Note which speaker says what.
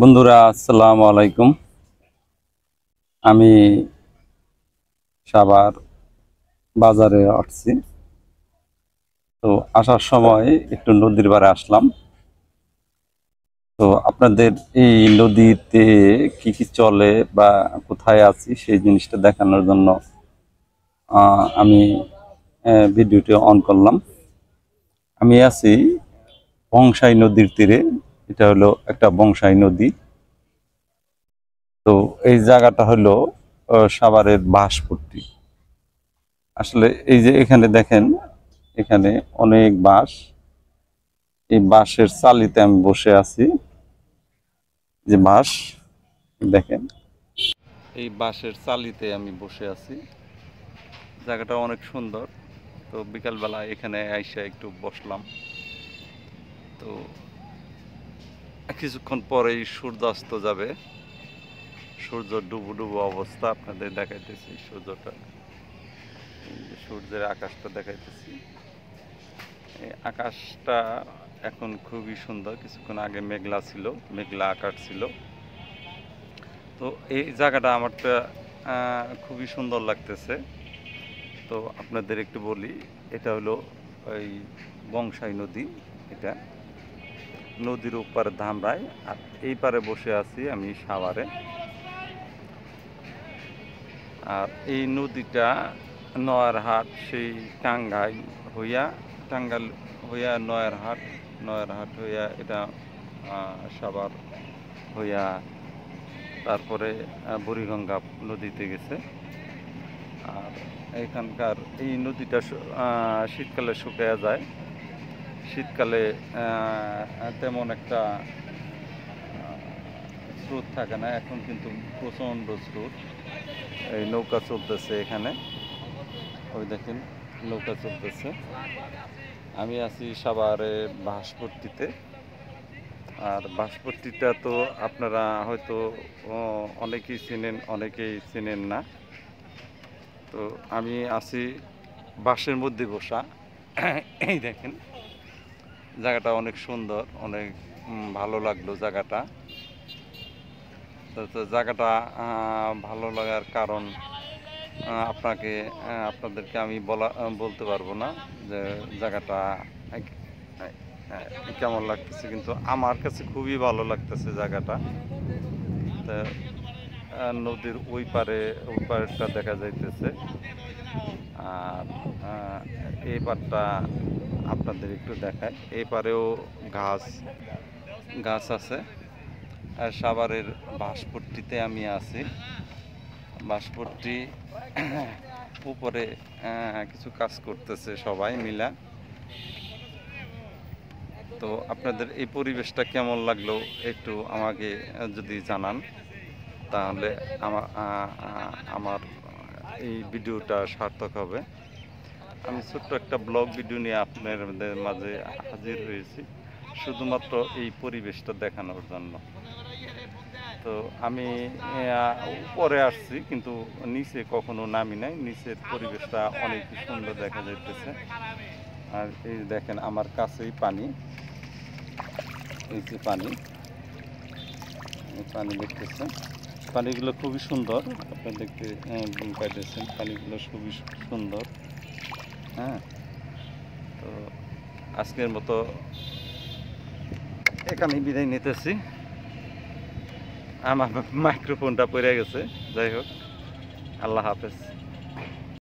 Speaker 1: বন্ধুরা আসসালাম আলাইকুম আমি সাবার বাজারে আসছি তো আসার সময় একটু নদীর বারে আসলাম তো আপনাদের এই নদীতে কি কি চলে বা কোথায় আছি সেই জিনিসটা দেখানোর জন্য আমি ভিডিওটি অন করলাম আমি আছি পংসাই নদীর তীরে এটা হলো একটা বংশাই নদী তো এই জায়গাটা হলো সাভারের বাঁশপট্টি আসলে এই যে এখানে দেখেন এখানে অনেক বাঁশ এই বাঁশের চালিতে আমি বসে আছি যে বাঁশ দেখেন এই বাঁশের চালিতে আমি বসে আছি জায়গাটা অনেক সুন্দর তো বিকালবেলা এখানে আইসা একটু বসলাম তো কিছুক্ষণ পরেই সূর্যাস্ত যাবে সূর্য ডুবু ডুবু অবস্থা আপনাদের দেখাইতেছি সূর্যটা সূর্যের আকাশটা দেখাইতেছি এই আকাশটা এখন খুবই সুন্দর কিছুক্ষণ আগে মেঘলা ছিল মেঘলা আকাশ ছিল তো এই জায়গাটা আমারটা খুবই সুন্দর লাগতেছে তো আপনাদের একটু বলি এটা হলো ওই বংশাই নদী এটা নদীর ওপারে ধামরায় আর এই পারে বসে আছি আমি সাভারে আর এই নদীটা নয়ারহাট সেই টাঙ্গাই হইয়া টাঙ্গাইল হইয়া নয়ার নয়ারহাট হইয়া এটা সাভার হইয়া তারপরে বুড়িগঙ্গা নদীতে গেছে আর এখানকার এই নদীটা শীতকালে শুকিয়ে যায় শীতকালে তেমন একটা স্রোত থাকে না এখন কিন্তু প্রচণ্ড স্রোত এই নৌকা চলতেছে এখানে ওই দেখেন নৌকা চলতেছে আমি আছি সাবারে ভাস্পট্টিতে আর ভাস্পট্টিটা তো আপনারা হয়তো অনেকেই চেনেন অনেকেই চেনেন না তো আমি আছি বাসের মধ্যে বসা এই দেখেন জায়গাটা অনেক সুন্দর অনেক ভালো লাগলো জায়গাটা তো জায়গাটা ভালো লাগার কারণ আপনাকে আপনাদেরকে আমি বলা বলতে পারবো না যে জায়গাটা কেমন লাগতেছে কিন্তু আমার কাছে খুবই ভালো লাগতেছে জায়গাটা তো নদীর ওই পারে ওই পারেরটা দেখা যাইতেছে আর এই পারটা আপনাদের একটু দেখায় এপারেও ঘাস গাছ আছে আর সাভারের বাসপট্টিতে আমি আছি বাসপট্টি উপরে হ্যাঁ, হ্যাঁ, কিছু কাজ করতেছে সবাই মিলা তো আপনাদের এই পরিবেশটা কেমন লাগলো একটু আমাকে যদি জানান তাহলে আমার আমার এই ভিডিওটা সার্থক হবে আমি ছোট্ট একটা ব্লগ ভিডিও নিয়ে আপনাদের মাঝে হাজির হয়েছি শুধুমাত্র এই পরিবেশটা দেখানোর জন্য তো আমি উপরে আসছি কিন্তু নিচে কখনো নামি নাই নিচের পরিবেশটা অনেক সুন্দর দেখা যাইতেছে আর এই দেখেন আমার কাছেই পানি এই যে পানি পানি দেখতেছে পানিগুলো খুবই সুন্দর আপনি দেখতে পাইতেছেন পানিগুলো খুবই সুন্দর হ্যাঁ তো আজকের মতো এখানে বিদায় নিতেছি আমার মাইক্রোফোনটা পড়ে গেছে যাই হোক আল্লাহ হাফেজ